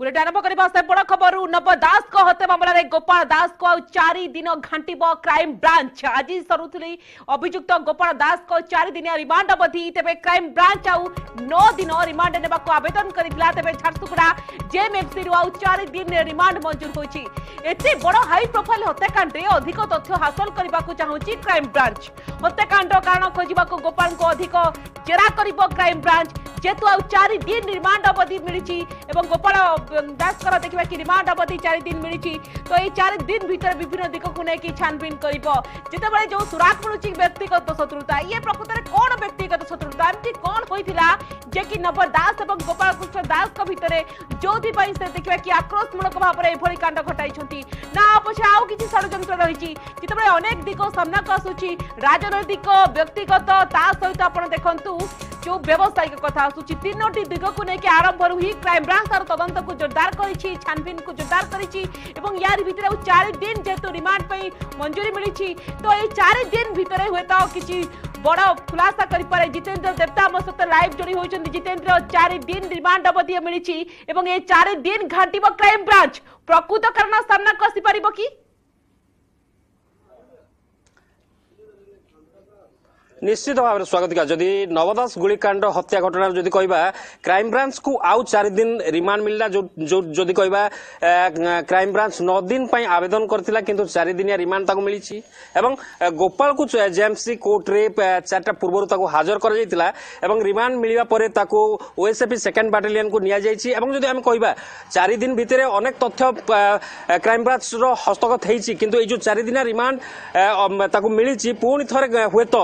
bullet ଆରମ୍ଭ କରିବା ସେ ବଡ଼ ଖବରରୁ ନବ ଦାସଙ୍କ ହତ୍ୟା ମାମଲାରେ ଗୋପାଳ ଦାସଙ୍କୁ ଆଉ ଚାରି ଦିନ ଘାଣ୍ଟିବ କ୍ରାଇମ୍ ବ୍ରାଞ୍ଚ ଆଜି ସରୁଥିଲେ ଅଭିଯୁକ୍ତ ଗୋପାଳ ଦାସଙ୍କ ଚାରିଦିନିଆ ରିମାଣ୍ଡ ଅବଧି ତେବେ କ୍ରାଇମ୍ ବ୍ରାଞ୍ଚ ଆଉ ନଅ ଦିନ ରିମାଣ୍ଡ ନେବାକୁ ଆବେଦନ କରିଥିଲା ତେବେ ଝାରସୁଗୁଡ଼ା ଜେଏମ୍ଏଫ୍ସିରୁ ଆଉ ଚାରି ଦିନ ରିମାଣ୍ଡ ମଞ୍ଜୁର ହୋଇଛି ଏତେ ବଡ଼ ହାଇ ପ୍ରୋଫାଇଲ୍ ହତ୍ୟାକାଣ୍ଡରେ ଅଧିକ ତଥ୍ୟ ହାସଲ କରିବାକୁ ଚାହୁଁଛି କ୍ରାଇମ୍ ବ୍ରାଞ୍ଚ ହତ୍ୟାକାଣ୍ଡ କାରଣ ଖୋଜିବାକୁ ଗୋପାଳଙ୍କୁ ଅଧିକ ଜେରା କରିବ କ୍ରାଇମ୍ ବ୍ରାଞ୍ଚ যেতো আৰু 4 দিন নিৰ্মাণৰ অধিতি مليচি আৰু গোপাল দাস কৰ দেখিবা কি নিৰ্মাণৰ অধিতি 4 দিন مليচি তো এই 4 দিন ভিতৰ বিভিন্ন দিকক কোনে কি ছানবিন কৰিব যেতিয়া বলে যে সুৰাতপুৰচিক ব্যক্তিগত শত্ৰুতা ইয়ে প্ৰকৃততে কোন ব্যক্তি ସେଠି କ'ଣ ହୋଇଥିଲା ଯେ କି ନବ ଦାସ ଏବଂ ଗୋପାଳକୃଷ୍ଣ ଦାସଙ୍କ ଭିତରେ ଯୋଉଥିପାଇଁ ସେ ଦେଖିବା କି ଆକ୍ରୋଶମୂଳକ ଭାବରେ ଏଭଳି କାଣ୍ଡ ଘଟାଇଛନ୍ତି ନା ଅପଛେ ଆଉ କିଛି ଷଡ଼ଯନ୍ତ୍ର ରହିଛି ଯେତେବେଳେ ଅନେକ ଦିଗ ସାମ୍ନାକୁ ଆସୁଛି ରାଜନୈତିକ ବ୍ୟକ୍ତିଗତ ତା ସହିତ ଆପଣ ଦେଖନ୍ତୁ जो व्यावसायिक कथा आसु तीनो दिग को लेकिन आरंभ रू ही क्राइमब्रांच तार तदंत को जोरदार कर छानबीन को जोरदार कर यार भितर चार दिन जेहेतु रिमांड मंजूरी मिली तो ये चार दिन भितर हूँ तो किसी বড় খুলাসা করে জিতেন্দ্র দেবতা আমার সহ লাইভ যোড়ি হয়েছেন জিতেন্দ্র চারি দিন রিমান্ড অবধি মিছে এবং এই চারি দিন ঘাটিব ক্রাইম ব্রাঞ্চ প্রকৃত কারণ সামনাকু আসিপার কি ନିଶ୍ଚିତ ଭାବରେ ସ୍ୱାଗତିକ ଯଦି ନବଦାସ ଗୁଳିକାଣ୍ଡ ହତ୍ୟା ଘଟଣାରେ ଯଦି କହିବା କ୍ରାଇମବ୍ରାଞ୍ଚକୁ ଆଉ ଚାରିଦିନ ରିମାଣ୍ଡ ମିଳିଲା ଯଦି କହିବା କ୍ରାଇମବ୍ରାଞ୍ଚ ନଅ ଦିନ ପାଇଁ ଆବେଦନ କରିଥିଲା କିନ୍ତୁ ଚାରିଦିନିଆ ରିମାଣ୍ଡ ତାକୁ ମିଳିଛି ଏବଂ ଗୋପାଳକୁ ଜେଏମ୍ସି କୋର୍ଟରେ ଚାରିଟା ପୂର୍ବରୁ ତାକୁ ହାଜର କରାଯାଇଥିଲା ଏବଂ ରିମାଣ୍ଡ ମିଳିବା ପରେ ତାକୁ ଓଏସ୍ଏଫି ସେକେଣ୍ଡ ବାଟାଲିୟନକୁ ନିଆଯାଇଛି ଏବଂ ଯଦି ଆମେ କହିବା ଚାରିଦିନ ଭିତରେ ଅନେକ ତଥ୍ୟ କ୍ରାଇମବ୍ରାଞ୍ଚର ହସ୍ତଗତ ହେଇଛି କିନ୍ତୁ ଏଇ ଯେଉଁ ଚାରିଦିନିଆ ରିମାଣ୍ଡ ତାକୁ ମିଳିଛି ପୁଣି ଥରେ ହୁଏତ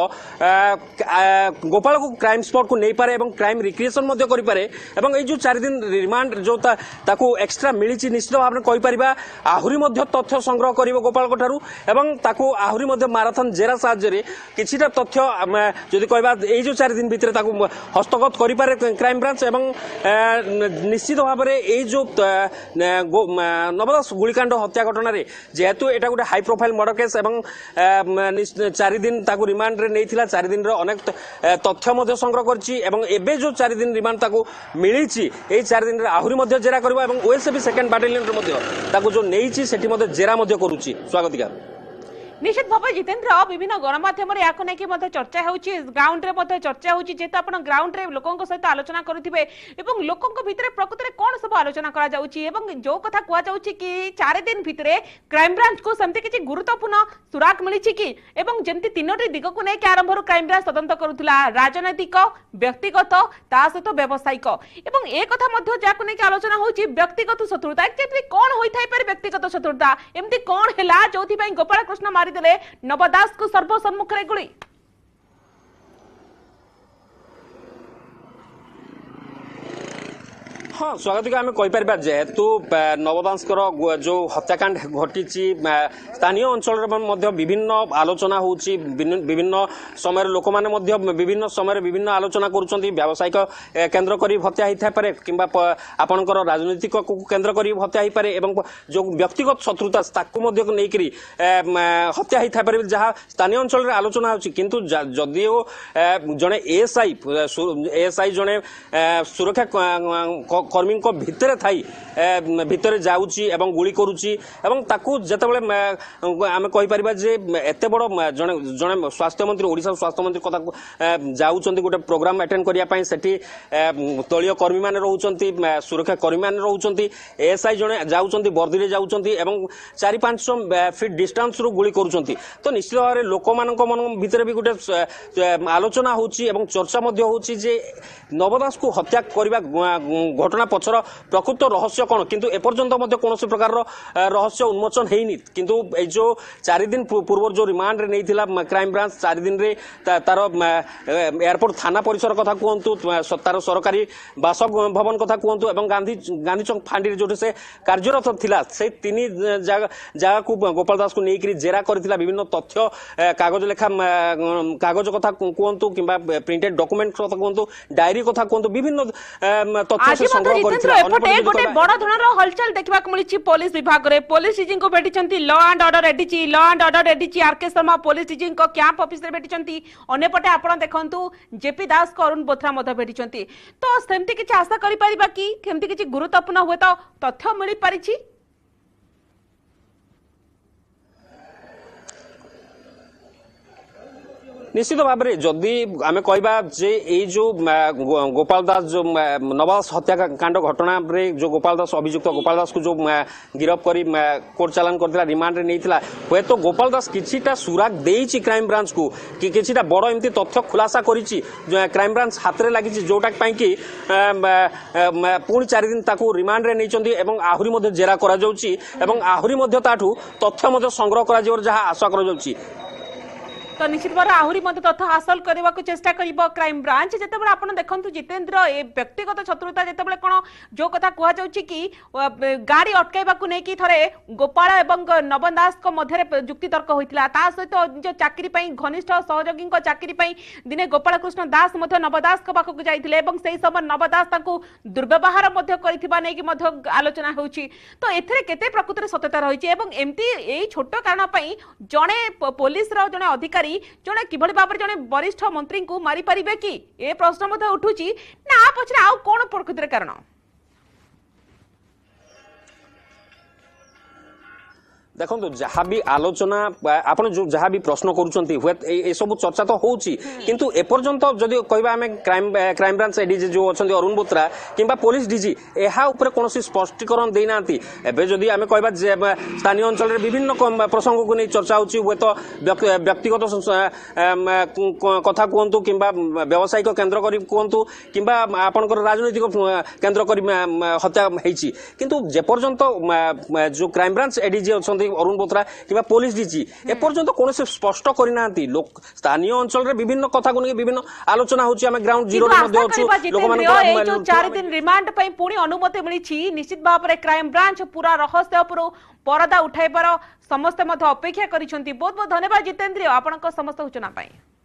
ଗୋପାଳକୁ କ୍ରାଇମ୍ ସ୍ପଟ୍କୁ ନେଇପାରେ ଏବଂ କ୍ରାଇମ୍ ରିକ୍ରିଏସନ୍ ମଧ୍ୟ କରିପାରେ ଏବଂ ଏଇ ଯେଉଁ ଚାରିଦିନ ରିମାଣ୍ଡ ଯେଉଁ ତାକୁ ଏକ୍ସଟ୍ରା ମିଳିଛି ନିଶ୍ଚିତ ଭାବରେ କହିପାରିବା ଆହୁରି ମଧ୍ୟ ତଥ୍ୟ ସଂଗ୍ରହ କରିବ ଗୋପାଳଙ୍କ ଠାରୁ ଏବଂ ତାକୁ ଆହୁରି ମଧ୍ୟ ମାରାଥନ୍ ଜେରା ସାହାଯ୍ୟରେ କିଛିଟା ତଥ୍ୟ ଆମେ ଯଦି କହିବା ଏଇ ଯେଉଁ ଚାରି ଦିନ ଭିତରେ ତାକୁ ହସ୍ତଗତ କରିପାରେ କ୍ରାଇମବ୍ରାଞ୍ଚ ଏବଂ ନିଶ୍ଚିତ ଭାବରେ ଏଇ ଯେଉଁ ନବଦାସ ଗୁଳିକାଣ୍ଡ ହତ୍ୟା ଘଟଣାରେ ଯେହେତୁ ଏଇଟା ଗୋଟେ ହାଇ ପ୍ରୋଫାଇଲ୍ ମର୍ଡର କେସ୍ ଏବଂ ଚାରିଦିନ ତାକୁ ରିମାଣ୍ଡରେ ନେଇଥିଲା চারিদিনর অনেক তথ্য মধ্যে সংগ্রহ করছি এবং এবে যে চারিদিন রিমান্ড তাকে মিছি এই চারিদিন আহরি মধ্যে জেরা করব এবং ওএসএপি সেকেন্ড ব্যাটালিয়নর মধ্যে তাকে যে নেইছি সেটি মধ্যে জেরা মধ্যে করুছি স্বাগতিকা নিশ্চিত ভাবে জিতেন্দ্র বিভিন্ন গণমাধ্যমে এখন নেই চর্চা হচ্ছে গ্রাউন্ডে মধ্যে চর্চা হচ্ছে যেহেতু আপনার গ্রাউন্ডে লোক সহ আলোচনা করুবে এবং লোক ভিতরে প্রকৃতরে কোণ সব আলোচনা করা যাচ্ছে এবং যে কথা কুযাচ্ছে কি চারিদিন দিন ভিতরে ক্রাইমব্রাঞ্চ কু সেমি কিছু গুরুত্বপূর্ণ সুরাক মিছে কি এবং যেমনি তিনোটি দিগক নেই আরম্ভর ক্রাইমব্রাঞ্চ তদন্ত করুলা রাজনৈতিক ব্যক্তিগত তা সহ ব্যবসায়িক এবং এ কথা মধ্যে যা নিয়ে আলোচনা হচ্ছে ব্যক্তিগত শত্রুতা যেমনি কোণ হয়ে থাকে ব্যক্তিগত শত্রুতা এমনি কোণ হল যে গোপাল কৃষ্ণ মারি ಮಾಡಿದರೆ ನಬದಾಸ್ಗೂ ಸರ್ವಸಮ್ಮುಖರೇಗುಳಿ ହଁ ସ୍ୱାଗତିକ ଆମେ କହିପାରିବା ଯେହେତୁ ନବଦାସଙ୍କର ଯେଉଁ ହତ୍ୟାକାଣ୍ଡ ଘଟିଛି ସ୍ଥାନୀୟ ଅଞ୍ଚଳରେ ମଧ୍ୟ ବିଭିନ୍ନ ଆଲୋଚନା ହେଉଛି ବିଭିନ୍ନ ସମୟରେ ଲୋକମାନେ ମଧ୍ୟ ବିଭିନ୍ନ ସମୟରେ ବିଭିନ୍ନ ଆଲୋଚନା କରୁଛନ୍ତି ବ୍ୟବସାୟିକ କେନ୍ଦ୍ର କରି ହତ୍ୟା ହୋଇଥାଇପାରେ କିମ୍ବା ଆପଣଙ୍କର ରାଜନୈତିକକୁ କେନ୍ଦ୍ର କରି ହତ୍ୟା ହୋଇପାରେ ଏବଂ ଯେଉଁ ବ୍ୟକ୍ତିଗତ ଶତ୍ରୁତା ତାକୁ ମଧ୍ୟ ନେଇକରି ହତ୍ୟା ହୋଇଥାଇପାରେ ଯାହା ସ୍ଥାନୀୟ ଅଞ୍ଚଳରେ ଆଲୋଚନା ହେଉଛି କିନ୍ତୁ ଯଦିଓ ଜଣେ ଏଏସ୍ଆଇ ଏଏସ୍ଆଇ ଜଣେ ସୁରକ୍ଷା କର୍ମୀଙ୍କ ଭିତରେ ଥାଇ ଭିତରେ ଯାଉଛି ଏବଂ ଗୁଳି କରୁଛି ଏବଂ ତାକୁ ଯେତେବେଳେ ଆମେ କହିପାରିବା ଯେ ଏତେ ବଡ଼ ଜଣେ ଜଣେ ସ୍ୱାସ୍ଥ୍ୟମନ୍ତ୍ରୀ ଓଡ଼ିଶାର ସ୍ୱାସ୍ଥ୍ୟମନ୍ତ୍ରୀ କଥାକୁ ଯାଉଛନ୍ତି ଗୋଟେ ପ୍ରୋଗ୍ରାମ୍ ଆଟେଣ୍ଡ କରିବା ପାଇଁ ସେଠି ଦଳୀୟ କର୍ମୀମାନେ ରହୁଛନ୍ତି ସୁରକ୍ଷା କର୍ମୀମାନେ ରହୁଛନ୍ତି ଏଏସ୍ଆଇ ଜଣେ ଯାଉଛନ୍ତି ବର୍ଦ୍ଦିରେ ଯାଉଛନ୍ତି ଏବଂ ଚାରି ପାଞ୍ଚ ଫିଟ୍ ଡିଷ୍ଟାନ୍ସରୁ ଗୁଳି କରୁଛନ୍ତି ତ ନିଶ୍ଚିତ ଭାବରେ ଲୋକମାନଙ୍କ ମନ ଭିତରେ ବି ଗୋଟେ ଆଲୋଚନା ହେଉଛି ଏବଂ ଚର୍ଚ୍ଚା ମଧ୍ୟ ହେଉଛି ଯେ ନବଦାସକୁ ହତ୍ୟା କରିବା ଘଟଣା ঘটনা পছর প্রকৃত রহস্য কোণ কিন্তু এপর্যন্ত মধ্যে কোণী প্রকার রহস্য উন্মোচন হয়নি কিন্তু এই যে চারিদিন পূর্ব যে রিমান্ডে নেই ক্রাইম ব্রাঞ্চ চারিদিনে তার এয়ারপোর্ট থানা পরিসর কথা কুহতু তার সরকারি বাসভবন কথা কুহতু এবং গান্ধী গান্ধী চক ফাঁডি যেটি সে কার্যরত লা সেই তিন জায়গা গোপাল দাসকে নিয়ে জেরা করে বিভিন্ন তথ্য কাগজ লেখা কাগজ কথা কুহতু কিংবা প্রিন্টেড ডকুমেন্ট কথা কুহতু ডায়েরি কথা কুহতু বিভিন্ন তথ্য সে সংগ্রহ ଅପରାଧ ଜିତେନ୍ଦ୍ର ବଡ ଧରଣର ହଲଚଲ ଦେଖିବାକୁ ମିଳିଛି ପୋଲିସ ବିଭାଗରେ ପୋଲିସ ଡିଜିଙ୍କୁ ଭେଟିଛନ୍ତି law order ADG law and order ADG R K Sharma police camp ଅଫିସରେ ଭେଟିଛନ୍ତି ଅନ୍ୟପଟେ ଆପଣ ଦେଖନ୍ତୁ ଜେପି ଦାସଙ୍କୁ ଅରୁଣ ବୋଥ୍ରା ମଧ୍ୟ ଭେଟିଛନ୍ତି ତ ସେମିତି କିଛି ଆଶା କରିପାରିବା କି ସେମିତି କିଛି ଗୁରୁତ୍ୱପୂର୍ଣ୍ଣ ହୁଏତ ତଥ୍ୟ ମିଳିପାରିଛି ନିଶ୍ଚିତ ଭାବରେ ଯଦି ଆମେ କହିବା ଯେ ଏଇ ଯୋଉ ଗୋପାଳ ଦାସ ଯୋଉ ନବାସ ହତ୍ୟାକାଣ୍ଡ ଘଟଣାରେ ଯୋଉ ଗୋପାଳ ଦାସ ଅଭିଯୁକ୍ତ ଗୋପାଳ ଦାସକୁ ଯୋଉ ଗିରଫ କରି କୋର୍ଟ ଚାଲାଣ କରିଥିଲା ରିମାଣ୍ଡରେ ନେଇଥିଲା ହୁଏତ ଗୋପାଳ ଦାସ କିଛିଟା ସୁରାଗ ଦେଇଛି କ୍ରାଇମବ୍ରାଞ୍ଚକୁ କି କିଛିଟା ବଡ଼ ଏମିତି ତଥ୍ୟ ଖୁଲାସା କରିଛି କ୍ରାଇମବ୍ରାଞ୍ଚ ହାତରେ ଲାଗିଛି ଯୋଉଟା ପାଇଁକି ପୁଣି ଚାରିଦିନ ତାକୁ ରିମାଣ୍ଡରେ ନେଇଛନ୍ତି ଏବଂ ଆହୁରି ମଧ୍ୟ ଜେରା କରାଯାଉଛି ଏବଂ ଆହୁରି ମଧ୍ୟ ତାଠୁ ତଥ୍ୟ ମଧ୍ୟ ସଂଗ୍ରହ କରାଯିବାର ଯାହା ଆଶା କରାଯାଉଛି তো নিশ্চিত ভাবে আহরি মধ্যে তথ্য হাসল করা চেষ্টা করব ক্রাইম ব্রাঞ্চ যেতবে আপনার দেখুন জিতেন্দ্র এ ব্যক্তিগত শত্রুতা যেতবে কোণ যে কথা কুহযাচ্ছে কি গাড়ি অটকাইবা নেই থরে গোপাল এবং নবন দাস মধ্যে যুক্তিতর্ক হয়েছিল তা সহিত নিজ চাকরি ঘনিষ্ঠ সহযোগী চাকরি দিনে গোপালকৃষ্ণ দাস মধ্য নব দাস পাখক যাই এবং সেই সময় নব দাস তাঁকু দুর্ব্যবহার মধ্য করিথিবা নেই মধ্য আলোচনা হচ্ছে তো এথিরে কেতে প্রকৃতরে সত্যতা রয়েছে এবং এমতি এই ছোট কারণ পাই জনে পুলিশর জনে অধিকারী କରି ଜଣେ କିଭଳି ଭାବରେ ଜଣେ ବରିଷ୍ଠ ମନ୍ତ୍ରୀଙ୍କୁ ମାରିପାରିବେ କି ଏ ପ୍ରଶ୍ନ ମଧ୍ୟ ଉଠୁଛି ନା ପଛରେ ଆଉ କ'ଣ ପ୍ରକୃତିର କାରଣ দেখুন যাহাবি আলোচনা আপন যে যাহাবি প্রশ্ন করছেন হুয়েত এসব চর্চা তো হচ্ছে কিন্তু এপর্যন্ত যদি কহবা আমি ক্রাইম ক্রাইম ব্রাঞ্চ এডিজি যে অনেক অরুণ বোত্রা কিংবা পুলিশ ডিজি এহা উপরে কোণী স্পষ্টীকরণ দিয়ে না এবে যদি আমি কহবা যে স্থানীয় অঞ্চলের বিভিন্ন প্রসঙ্গকে নিয়ে চর্চা হচ্ছে হুয়েত ব্যক্তিগত কথা কুহতু কিংবা ব্যবসায়িক কেন্দ্র করে কুহতু কিংবা আপনার রাজনৈতিক কেন্দ্র করে হত্যা হয়েছি কিন্তু যেপর্যন্ত যে ক্রাইম ব্রাঞ্চ এডিজি অনেক ଅରୁଣ ବୋଥ୍ରା କିମ୍ବା ପୋଲିସ ଡିଜି ଏପର୍ଯ୍ୟନ୍ତ କୌଣସି ସ୍ପଷ୍ଟ କରିନାହାନ୍ତି ଲୋକ ସ୍ଥାନୀୟ ଅଞ୍ଚଳରେ ବିଭିନ୍ନ କଥାକୁ ନେଇ ବିଭିନ୍ନ ଆଲୋଚନା ହଉଛି ଆମେ ଗ୍ରାଉଣ୍ଡ ଜିରୋ ମଧ୍ୟ ଅଛୁ ରିମାଣ୍ଡ ପାଇଁ ପୁଣି ଅନୁମତି ମିଳିଛି ନିଶ୍ଚିତ ଭାବରେ କ୍ରାଇମବ୍ରାଞ୍ଚ ପୁରା ରହସ୍ୟ ଉପରୁ ପରଦା ଉଠାଇବାର ସମସ୍ତେ ମଧ୍ୟ ଅପେକ୍ଷା କରିଛନ୍ତି ବହୁତ ବହୁତ ଧନ୍ୟବାଦ ଜିତେନ୍ଦ୍ରିୟ ଆପଣଙ୍କ ସମସ୍ତ ସୂଚନା ପାଇଁ